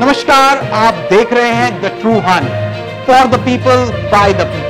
नमस्कार आप देख रहे हैं the true hunt for the people by the people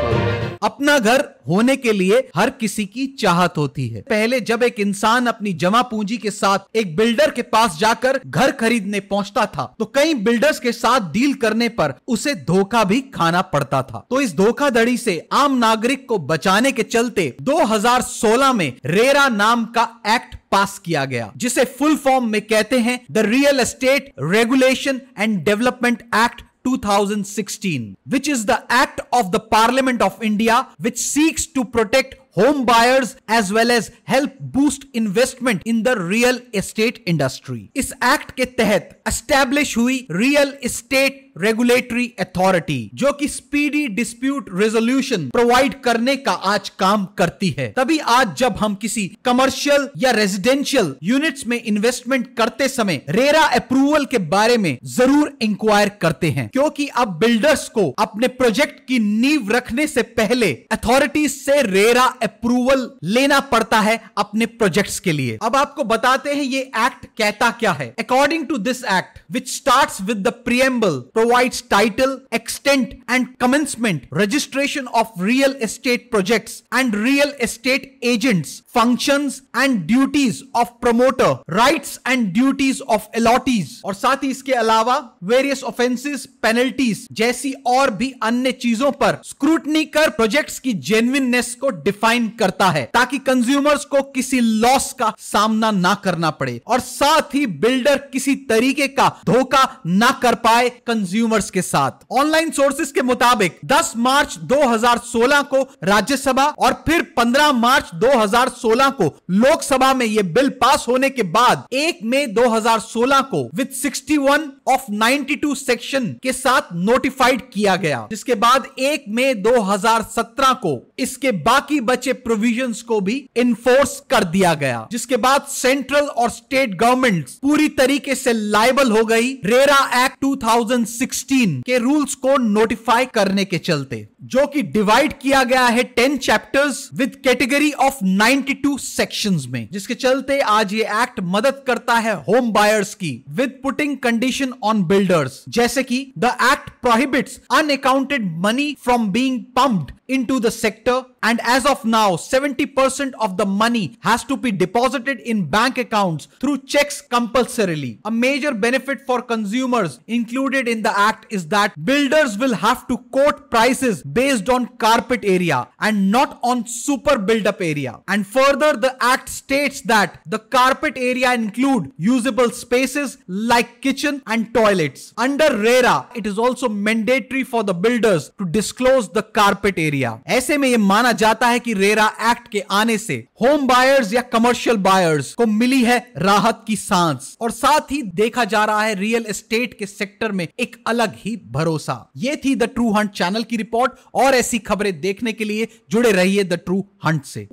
अपना घर होने के लिए हर किसी की चाहत होती है पहले जब एक इंसान अपनी जमा पूंजी के साथ एक बिल्डर के पास जाकर घर खरीदने पहुंचता था तो कई बिल्डर्स के साथ डील करने पर उसे धोखा भी खाना पड़ता था तो इस धोखाधड़ी से आम नागरिक को बचाने के चलते 2016 में रेरा नाम का एक्ट पास किया गया जिसे फुल फॉर्म में कहते हैं the real estate regulation and development act 2016, which is the Act of the Parliament of India, which seeks to protect home buyers as well as help boost investment in the real estate industry इस act के तहत establish हुई real estate regulatory authority जो कि speedy dispute resolution provide करने का आज काम करती है तभी आज जब हम किसी कमर्शियल या रेजिडेंशियल यूनिट्स में इन्वेस्टमेंट करते समय रेरा अप्रूवल के बारे में जरूर इंक्वायर करते हैं क्योंकि अब बिल्डर्स को अपने प्रोजेक्ट की नींव रखने से पहले अथॉरिटीज से रेरा अप्रूवल लेना पड़ता है अपने प्रोजेक्ट्स के लिए अब आपको बताते हैं ये एक्ट कहता क्या है according to this act which start with the preamble provide title extent and commencement registration of real estate project and real estate agents function and duties of promoter right and duties of allottees और साथ ही इसके अलावा various offences penalties जैसी और भी अन्य चीजों पर स्क्रूटनी कर प्रोजेक्ट की जेन्युननेस को डिफाइन डिफाइन करता है ताकि कंज्यूमर्स को किसी लॉस का सामना ना करना पड़े और साथ ही बिल्डर किसी तरीके का धोखा ना कर पाए कंज्यूमर्स के साथ ऑनलाइन सोर्सेस के मुताबिक 10 मार्च 2016 को राज्यसभा और फिर 15 मार्च 2016 को लोकसभा में यह बिल पास होने के बाद 1 मई 2016 को विद 61 ऑफ 92 सेक्शन के साथ नोटिफाइड किया गया जिसके बाद 1 मई 2017 को इसके बाकी बच बचे प्रोविजन को भी इन्फोर्स कर दिया गया जिसके बाद सेंट्रल और स्टेट गवर्नमेंट पूरी तरीके से लाइबल हो गई रेरा एक्ट 2016 के रूल्स को नोटिफाई करने के चलते जो कि डिवाइड किया गया है ten chapters with category of 92 sections में जिसके चलते आज ये एक्ट मदद करता है होम बायर्स की with putting condition on builders जैसे कि the act prohibits unaccounted money from being pumped into the sector And as of now, 70% of the money has to be deposited in bank accounts through checks compulsorily. A major benefit for consumers included in the act is that builders will have to quote prices based on carpet area and not on super build-up area. And further, the act states that the carpet area include usable spaces like kitchen and toilets. Under RERA, it is also mandatory for the builders to disclose the carpet area. ऐसे में ये माना माना जाता है कि RERA act के आने से होम बायर्स या कमर्शियल बायर्स को मिली है राहत की सांस और साथ ही देखा जा रहा है रियल एस्टेट के सेक्टर में एक अलग ही भरोसा ये थी द ट्रू हंट चैनल की रिपोर्ट और ऐसी खबरें देखने के लिए जुड़े रहिए द ट्रू हंट से